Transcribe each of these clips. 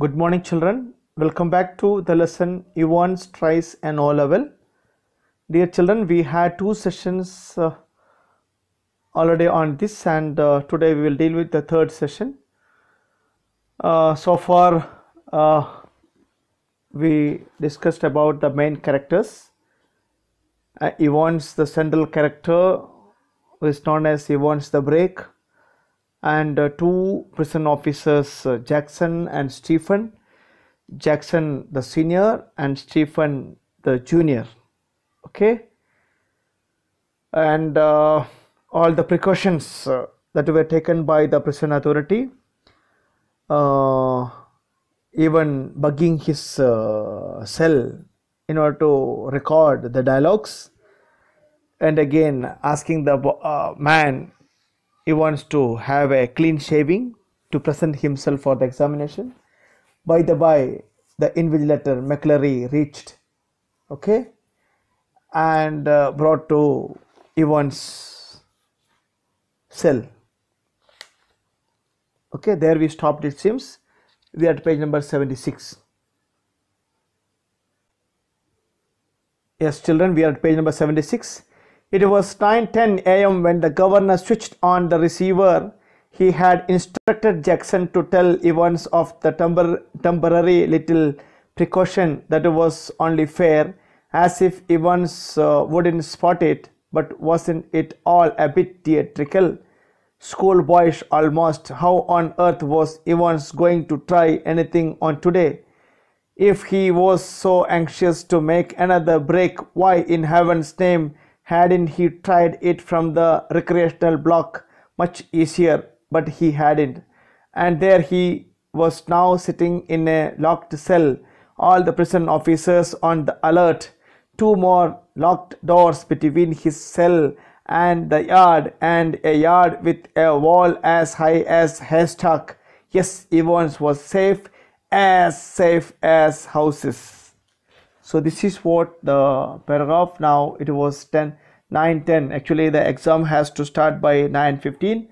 Good morning children. Welcome back to the lesson Evans, Tries and O level. Dear children, we had two sessions uh, already on this and uh, today we will deal with the third session. Uh, so far uh, we discussed about the main characters. Uh, Evans the central character is known as Evans the break and uh, two prison officers uh, Jackson and Stephen Jackson the senior and Stephen the junior okay and uh, all the precautions uh, that were taken by the prison authority uh, even bugging his uh, cell in order to record the dialogues and again asking the man he wants to have a clean shaving to present himself for the examination. By the by, the invigilator McCleary reached, okay, and uh, brought to Evan's cell. Okay, there we stopped it seems. We are at page number 76. Yes, children, we are at page number 76. It was 9:10 a.m. when the governor switched on the receiver. He had instructed Jackson to tell Evans of the tempor temporary little precaution that was only fair, as if Evans uh, wouldn't spot it. But wasn't it all a bit theatrical? Schoolboyish almost. How on earth was Evans going to try anything on today? If he was so anxious to make another break, why in heaven's name hadn't he tried it from the recreational block much easier but he hadn't and there he was now sitting in a locked cell all the prison officers on the alert two more locked doors between his cell and the yard and a yard with a wall as high as haystack yes evans was safe as safe as houses so this is what the paragraph now it was 10 9 10 actually the exam has to start by 9 15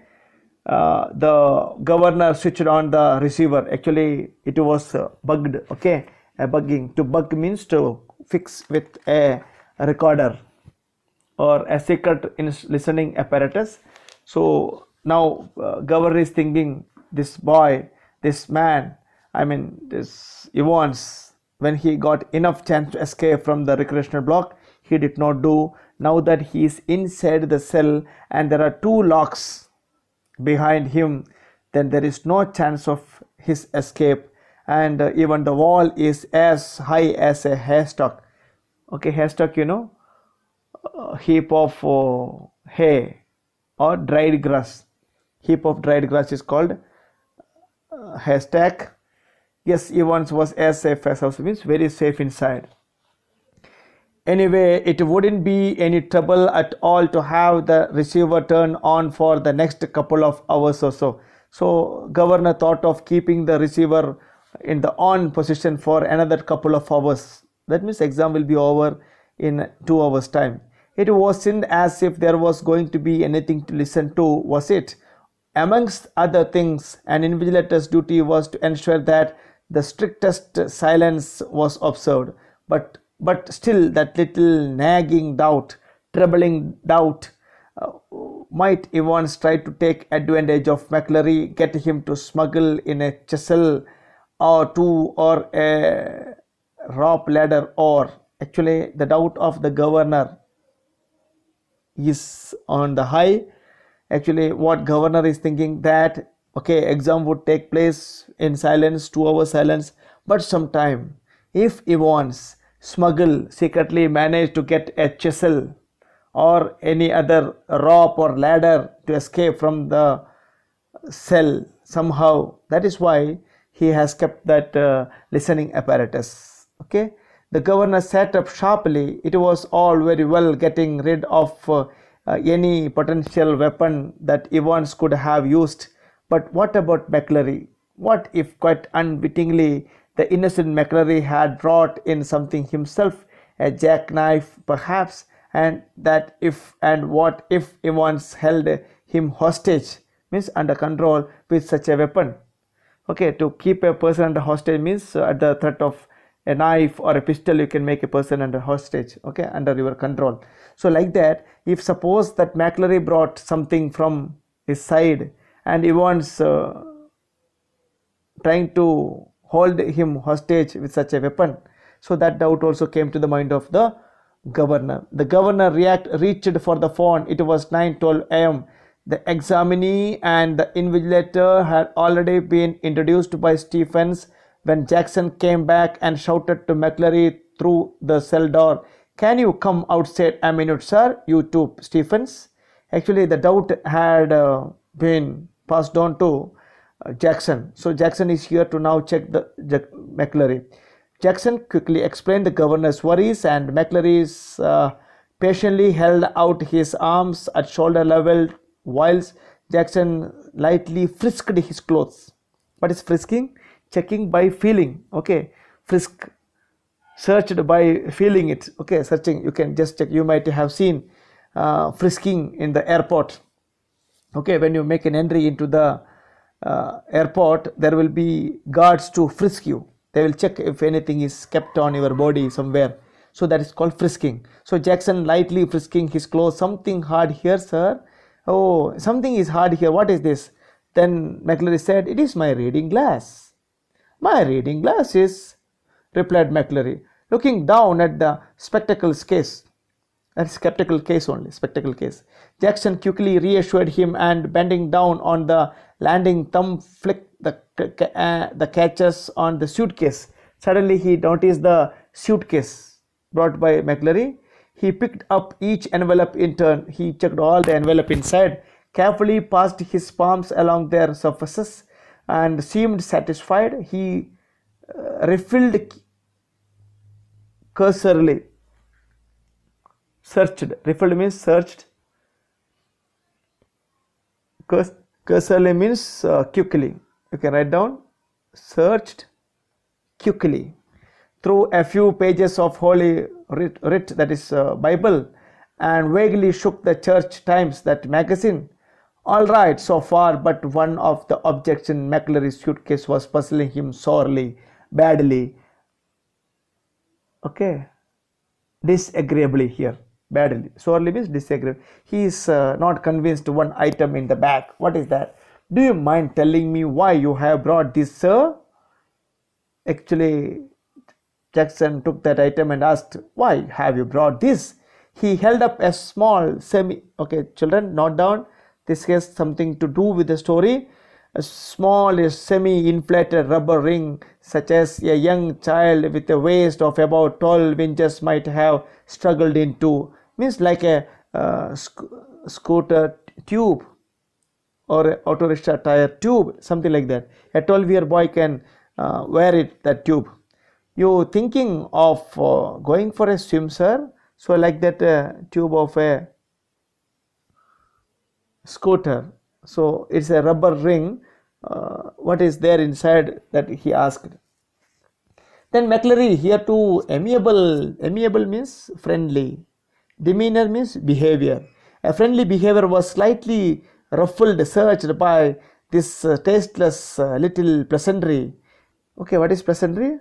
uh, the governor switched on the receiver actually it was uh, bugged okay a bugging to bug means to fix with a recorder or a secret listening apparatus so now uh, governor is thinking this boy this man i mean this evans when he got enough chance to escape from the recreational block he did not do now that he is inside the cell and there are two locks behind him then there is no chance of his escape and uh, even the wall is as high as a haystack okay haystack you know uh, heap of uh, hay or dried grass heap of dried grass is called uh, haystack Yes, Evans was as safe as house means very safe inside. Anyway, it wouldn't be any trouble at all to have the receiver turned on for the next couple of hours or so. So governor thought of keeping the receiver in the on position for another couple of hours. That means exam will be over in two hours time. It wasn't as if there was going to be anything to listen to, was it? Amongst other things, an invigilator's duty was to ensure that the strictest silence was observed, but, but still that little nagging doubt, troubling doubt, uh, might Evans try to take advantage of McCleary, get him to smuggle in a chisel or two or a rope ladder or actually the doubt of the governor is on the high actually what governor is thinking that okay exam would take place in silence two hours silence but sometime if Evans smuggle secretly managed to get a chisel or any other rope or ladder to escape from the cell somehow that is why he has kept that uh, listening apparatus okay the governor sat up sharply it was all very well getting rid of uh, uh, any potential weapon that Evans could have used but what about McCleary? What if quite unwittingly the innocent McCleary had brought in something himself, a jackknife perhaps, and that if and what if Evans held him hostage, means under control with such a weapon? Okay, to keep a person under hostage means uh, at the threat of a knife or a pistol you can make a person under hostage okay under your control so like that if suppose that mccleary brought something from his side and he uh, trying to hold him hostage with such a weapon. So that doubt also came to the mind of the governor. The governor react, reached for the phone. It was 9:12 a.m. The examinee and the invigilator had already been introduced by Stephens when Jackson came back and shouted to McClary through the cell door, Can you come outside a minute, sir? You too, Stephens. Actually, the doubt had uh, been passed on to uh, Jackson. So Jackson is here to now check the Jack, McClary. Jackson quickly explained the governor's worries and McClary's uh, patiently held out his arms at shoulder level whilst Jackson lightly frisked his clothes. What is frisking? Checking by feeling. Okay, frisk searched by feeling it. Okay, searching. You can just check. You might have seen uh, frisking in the airport okay when you make an entry into the uh, airport there will be guards to frisk you they will check if anything is kept on your body somewhere so that is called frisking so jackson lightly frisking his clothes something hard here sir oh something is hard here what is this then McClary said it is my reading glass my reading glass is replied McClary, looking down at the spectacles case a skeptical case only, spectacle case. Jackson quickly reassured him and bending down on the landing thumb flicked the, uh, the catches on the suitcase. Suddenly he noticed the suitcase brought by McLary. He picked up each envelope in turn. He checked all the envelope inside, carefully passed his palms along their surfaces and seemed satisfied. He uh, refilled cursorily searched referred means searched Curs cursorly means uh, quickly you can write down searched quickly through a few pages of holy writ, writ that is uh, bible and vaguely shook the church times that magazine all right so far but one of the objects in mccleary's suitcase was puzzling him sorely badly okay disagreeably here badly. Sorely means disagree. He is uh, not convinced one item in the bag. What is that? Do you mind telling me why you have brought this, sir? Actually, Jackson took that item and asked, Why have you brought this? He held up a small semi. Okay, children, note down. This has something to do with the story. A small semi inflated rubber ring, such as a young child with a waist of about 12 inches might have struggled into means like a uh, sc scooter tube or auto rickshaw tire tube something like that a 12 year boy can uh, wear it that tube you thinking of uh, going for a swim sir so like that uh, tube of a scooter so it's a rubber ring uh, what is there inside that he asked then mccleary here too amiable amiable means friendly Demeanor means behavior. A friendly behavior was slightly ruffled, searched by this uh, tasteless uh, little pleasantry. Okay, what is pleasantry?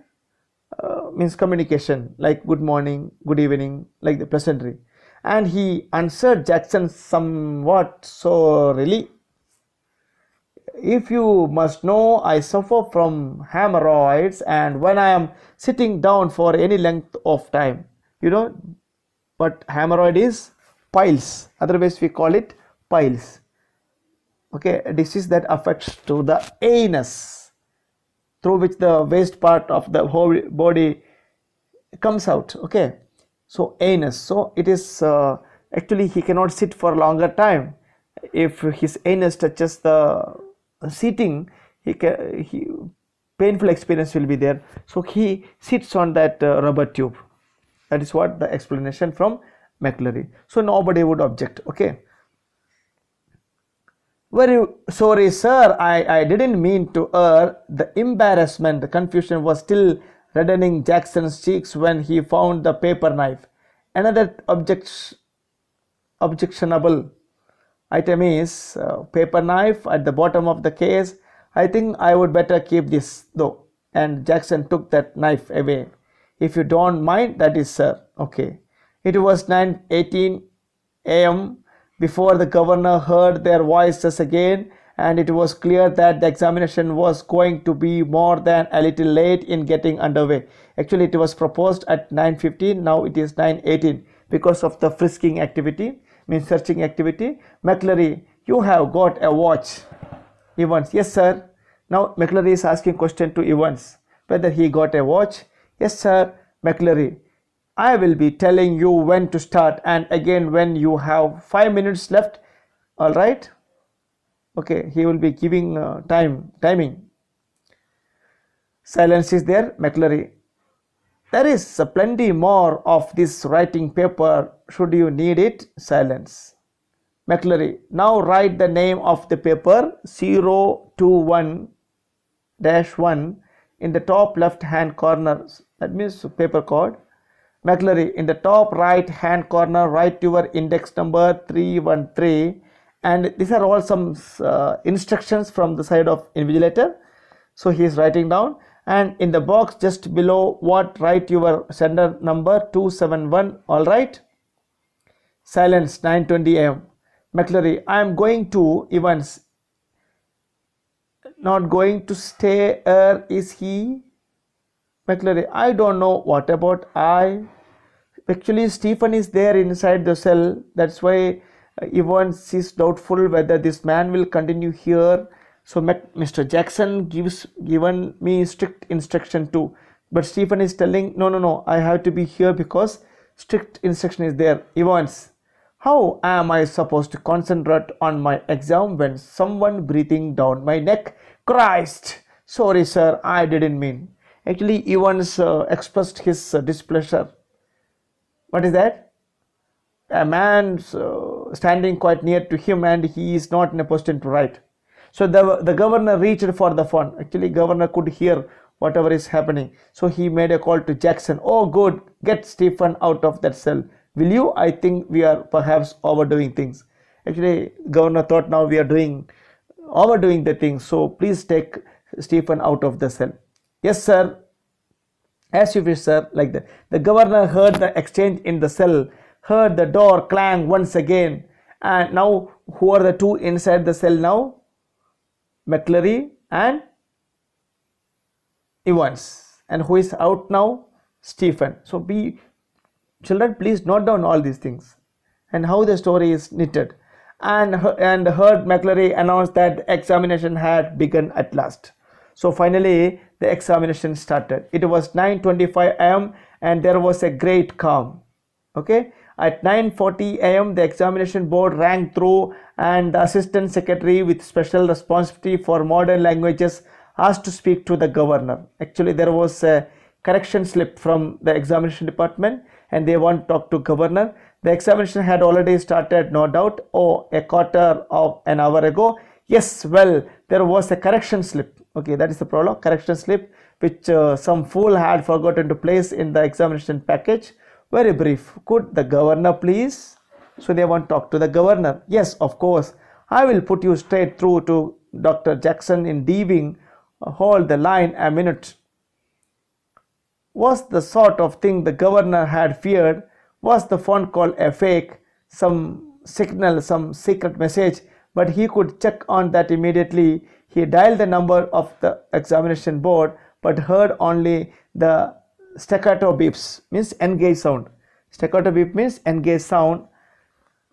Uh, means communication, like good morning, good evening, like the pleasantry. And he answered Jackson somewhat Really, If you must know, I suffer from hemorrhoids, and when I am sitting down for any length of time, you know, but hemorrhoid is piles otherwise we call it piles okay disease that affects to the anus through which the waste part of the whole body comes out okay so anus so it is uh, actually he cannot sit for longer time if his anus touches the seating he can he painful experience will be there so he sits on that uh, rubber tube that is what the explanation from McCleary so nobody would object okay very sorry sir I, I didn't mean to err the embarrassment the confusion was still reddening Jackson's cheeks when he found the paper knife another object objectionable item is uh, paper knife at the bottom of the case I think I would better keep this though and Jackson took that knife away if you don't mind that is sir okay it was 9:18 a.m. before the governor heard their voices again and it was clear that the examination was going to be more than a little late in getting underway actually it was proposed at 9:15 now it is 9:18 because of the frisking activity means searching activity McClary, you have got a watch evans yes sir now McClary is asking question to evans whether he got a watch Yes, sir, McClary. I will be telling you when to start and again when you have five minutes left. All right. Okay, he will be giving uh, time timing. Silence is there, McClary. There is uh, plenty more of this writing paper should you need it. Silence. McClary. now write the name of the paper 021 1 in the top left hand corner that means paper cord, McClary. in the top right hand corner write your index number 313 and these are all some uh, instructions from the side of invigilator so he is writing down and in the box just below what write your sender number 271 all right silence 920 am McClary, i am going to events not going to stay here, is he? McClary, I don't know. What about I? Actually, Stephen is there inside the cell. That's why uh, Evans is doubtful whether this man will continue here. So Mr. Jackson gives given me strict instruction too. But Stephen is telling, no, no, no, I have to be here because strict instruction is there. Evans, how am I supposed to concentrate on my exam when someone breathing down my neck Christ, sorry sir, I didn't mean. Actually, Evans uh, expressed his uh, displeasure. What is that? A man uh, standing quite near to him and he is not in a position to write. So the, the governor reached for the phone. Actually, governor could hear whatever is happening. So he made a call to Jackson. Oh, good, get Stephen out of that cell. Will you? I think we are perhaps overdoing things. Actually, governor thought now we are doing overdoing the thing. So please take Stephen out of the cell. Yes, sir. As you wish, sir. Like that. The governor heard the exchange in the cell, heard the door clang once again. And now, who are the two inside the cell now? McClary and Evans. And who is out now? Stephen. So be children, please note down all these things and how the story is knitted and, and heard McCleary announce that examination had begun at last. So finally, the examination started. It was 9.25 am and there was a great calm. Okay. At 9.40 am, the examination board rang through and the assistant secretary with special responsibility for modern languages asked to speak to the governor. Actually, there was a correction slip from the examination department and they want to talk to governor the examination had already started, no doubt, or oh, a quarter of an hour ago. Yes, well, there was a correction slip. Okay, that is the problem. Correction slip, which uh, some fool had forgotten to place in the examination package. Very brief. Could the governor please? So they want to talk to the governor. Yes, of course. I will put you straight through to Dr. Jackson in Deeving. Hold the line a minute. Was the sort of thing the governor had feared was the phone call a fake, some signal, some secret message? But he could check on that immediately. He dialed the number of the examination board but heard only the staccato beeps, means engage sound. Staccato beep means engage sound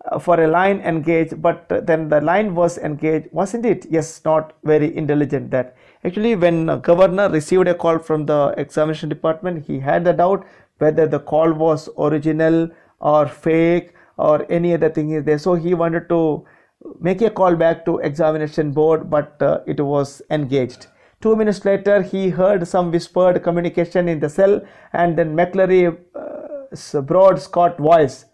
uh, for a line engaged but then the line was engaged wasn't it yes not very intelligent that actually when governor received a call from the examination department he had the doubt whether the call was original or fake or any other thing is there. So he wanted to make a call back to examination board, but uh, it was engaged. Two minutes later, he heard some whispered communication in the cell, and then McClary's uh, broad Scott voice.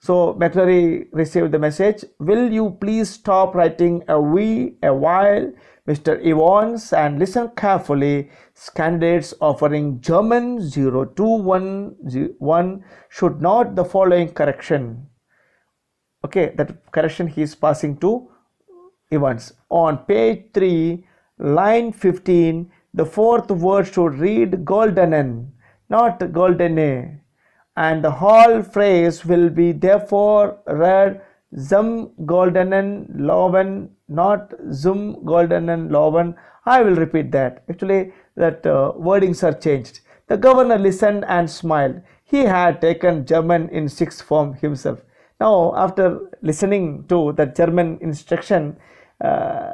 So McClary received the message, "Will you please stop writing a we, a while?" Mr. Evans and listen carefully. Candidates offering German 0211 should note the following correction. Okay, that correction he is passing to Evans. On page 3, line 15, the fourth word should read goldenen, not goldene. And the whole phrase will be therefore read zum goldenen Loven not zum golden and loven i will repeat that actually that uh, wordings are changed the governor listened and smiled he had taken german in sixth form himself now after listening to the german instruction uh,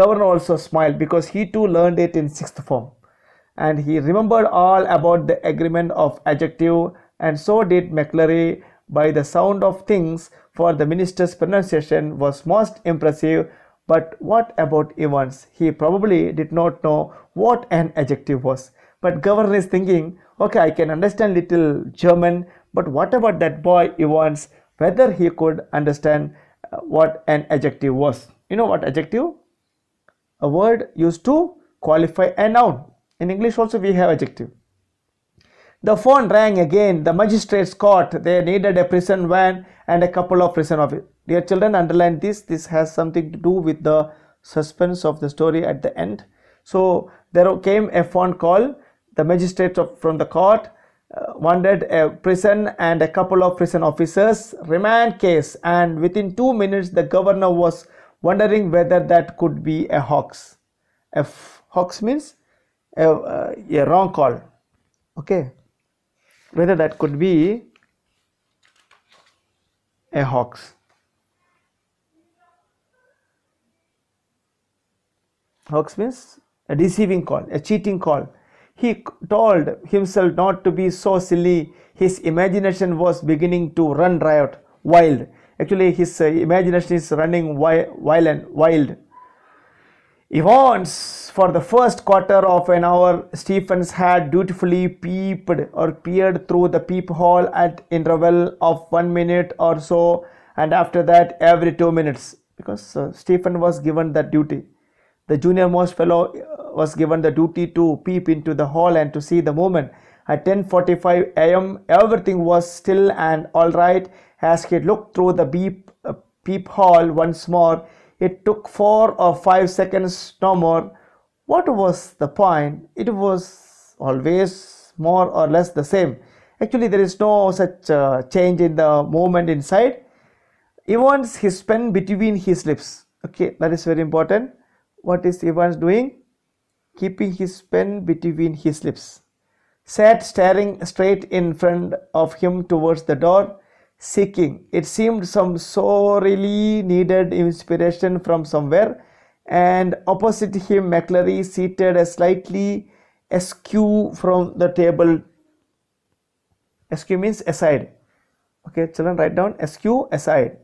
governor also smiled because he too learned it in sixth form and he remembered all about the agreement of adjective and so did mccleary by the sound of things for the minister's pronunciation was most impressive. But what about Evans? He probably did not know what an adjective was. But governor is thinking, okay, I can understand little German, but what about that boy Evans? Whether he could understand uh, what an adjective was. You know what adjective? A word used to qualify a noun. In English also we have adjective. The phone rang again. The magistrates caught. They needed a prison van and a couple of prison officers. Dear children, underline this. This has something to do with the suspense of the story at the end. So there came a phone call. The magistrates from the court uh, wanted a prison and a couple of prison officers remand case. And within two minutes, the governor was wondering whether that could be a hoax. A hoax means a, uh, a wrong call. Okay whether that could be a hoax. Hoax means a deceiving call, a cheating call. He told himself not to be so silly. His imagination was beginning to run riot, wild. Actually, his uh, imagination is running wild and wild. Evans for the first quarter of an hour, Stephens had dutifully peeped or peered through the peephole at interval of one minute or so, and after that every two minutes, because uh, Stephen was given that duty. The junior-most fellow uh, was given the duty to peep into the hall and to see the movement. At 10:45 a.m., everything was still and all right. As he looked through the beep, uh, peep hall once more, it took 4 or 5 seconds no more. What was the point? It was always more or less the same. Actually, there is no such uh, change in the movement inside. Evans his pen between his lips. Okay, that is very important. What is Evans doing? Keeping his pen between his lips. Sat staring straight in front of him towards the door seeking. It seemed some sorely needed inspiration from somewhere, and opposite him, McClary, seated a slightly askew from the table. Askew means aside. Okay, children, write down askew, aside.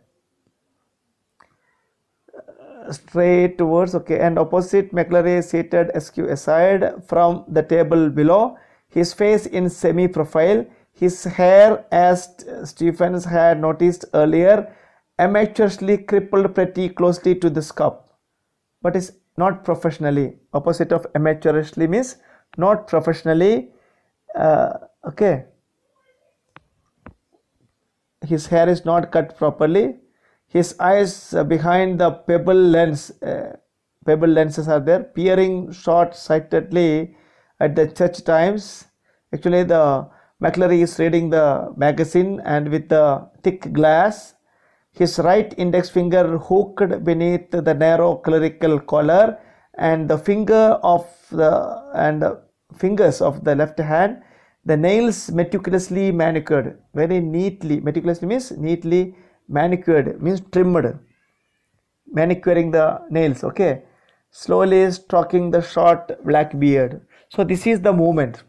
Uh, straight towards, okay, and opposite McClary seated askew aside from the table below, his face in semi profile his hair, as Stephens had noticed earlier, amateurishly crippled pretty closely to the scalp, but is not professionally. Opposite of amateurishly means not professionally. Uh, okay. His hair is not cut properly. His eyes behind the pebble lens, uh, pebble lenses are there, peering short sightedly at the church times. Actually, the McClary is reading the magazine and with the thick glass, his right index finger hooked beneath the narrow clerical collar and the finger of the and the fingers of the left hand the nails meticulously manicured very neatly meticulously means neatly manicured means trimmed manicuring the nails okay slowly stroking the short black beard so this is the movement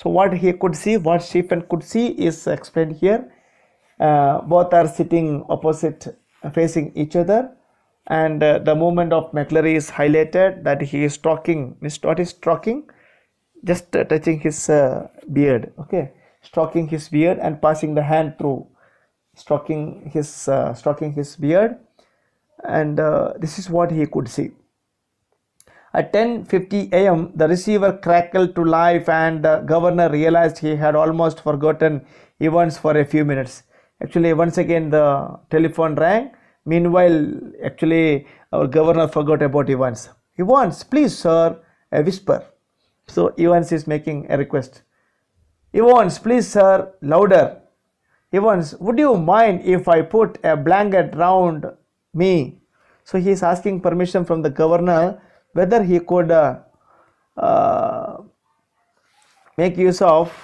so what he could see what Stephen could see is explained here uh, both are sitting opposite facing each other and uh, the movement of McCleary is highlighted that he is stroking means what is stroking just uh, touching his uh, beard okay stroking his beard and passing the hand through stroking his uh, stroking his beard and uh, this is what he could see at 10.50 am, the receiver crackled to life and the governor realized he had almost forgotten Evans for a few minutes. Actually, once again the telephone rang. Meanwhile, actually our governor forgot about Evans. Evans, please sir, a whisper. So Evans is making a request. Evans, please sir, louder. Evans, would you mind if I put a blanket round me? So he is asking permission from the governor whether he could uh, uh, make use of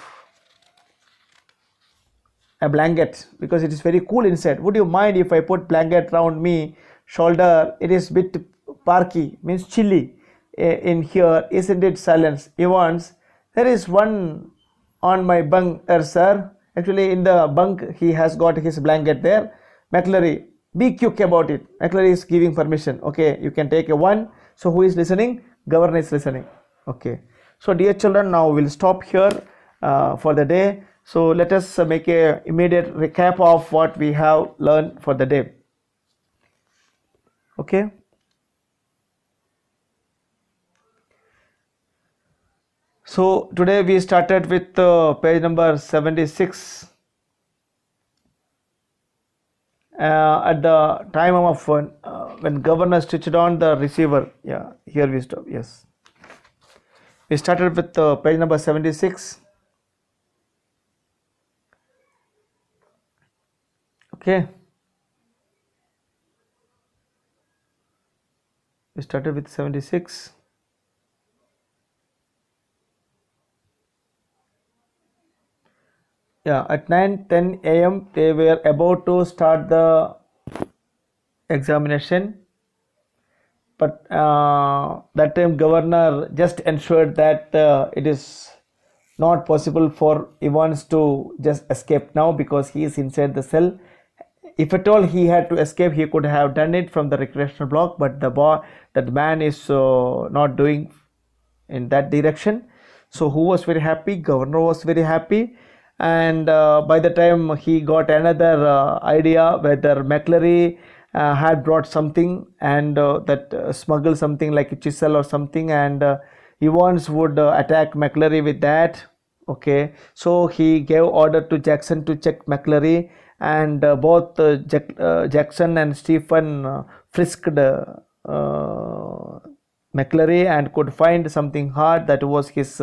a blanket because it is very cool inside. Would you mind if I put blanket round me shoulder? It is bit parky means chilly eh, in here, isn't it? Silence. Evans, there is one on my bunk, er, sir. Actually, in the bunk he has got his blanket there. McClary, be quick about it. McClary is giving permission. Okay, you can take a one so who is listening governor is listening okay so dear children now we'll stop here uh, for the day so let us make a immediate recap of what we have learned for the day okay so today we started with uh, page number 76 uh, at the time of uh, when governor stitched on the receiver. Yeah, here we stop. Yes. We started with uh, page number 76. Okay. We started with 76. yeah at 9 10 a.m they were about to start the examination but uh, that time governor just ensured that uh, it is not possible for Evans to just escape now because he is inside the cell if at all he had to escape he could have done it from the recreational block but the boy that man is uh, not doing in that direction so who was very happy governor was very happy and uh, by the time he got another uh, idea whether McCleary uh, had brought something and uh, that uh, smuggled something like a chisel or something and uh, Evans would attack McCleary with that okay so he gave order to Jackson to check McCleary and both Jack, Jackson and Stephen frisked McCleary and could find something hard that was his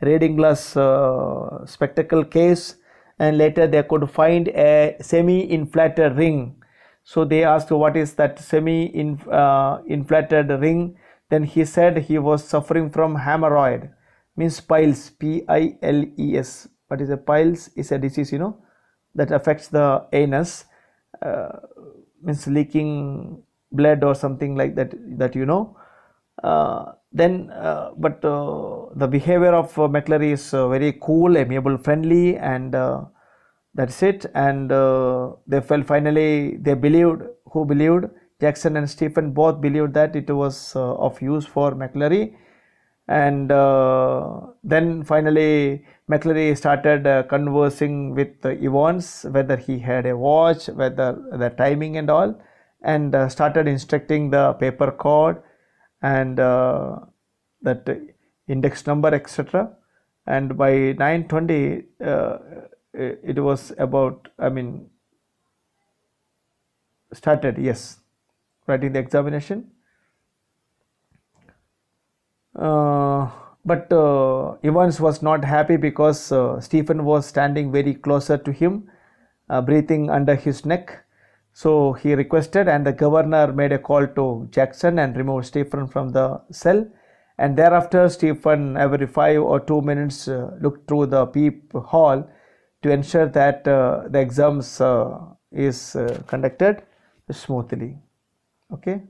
reading glass uh, spectacle case and later they could find a semi-inflated ring. So they asked what is that semi-inflated uh, ring. Then he said he was suffering from hemorrhoid means piles P-I-L-E-S. What is a piles is a disease you know that affects the anus uh, means leaking blood or something like that that you know uh, then uh, but uh, the behavior of McClary is very cool, amiable, friendly and that's it and they felt finally they believed who believed Jackson and Stephen both believed that it was uh, of use for McClary. And uh, then finally, McClary started uh, conversing with Evans whether he had a watch, whether the timing and all, and started instructing the paper cord and uh, that index number etc and by 920 uh, it was about i mean started yes writing the examination uh, but uh, Evans was not happy because uh, Stephen was standing very closer to him, uh, breathing under his neck, so he requested and the governor made a call to Jackson and removed Stephen from the cell. And thereafter Stephen every five or two minutes uh, looked through the peep hall to ensure that uh, the exams uh, is uh, conducted smoothly. Okay.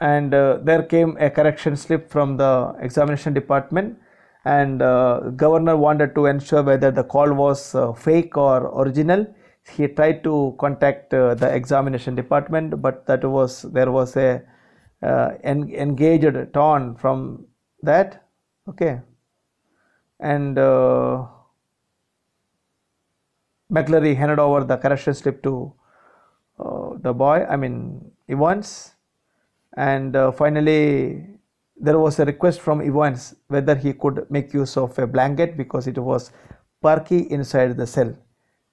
And uh, there came a correction slip from the examination department and uh, governor wanted to ensure whether the call was uh, fake or original he tried to contact uh, the examination department but that was there was a uh, en- engaged tone from that okay and uh, handed over the correction slip to uh, the boy i mean evans and uh, finally there was a request from Evans whether he could make use of a blanket because it was perky inside the cell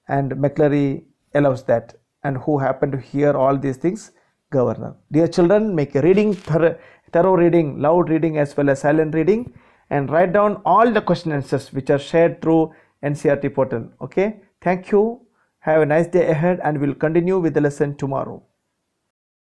and McClary allows that and who happened to hear all these things governor dear children make a reading thorough reading loud reading as well as silent reading and write down all the question answers which are shared through ncrt portal okay thank you have a nice day ahead and we'll continue with the lesson tomorrow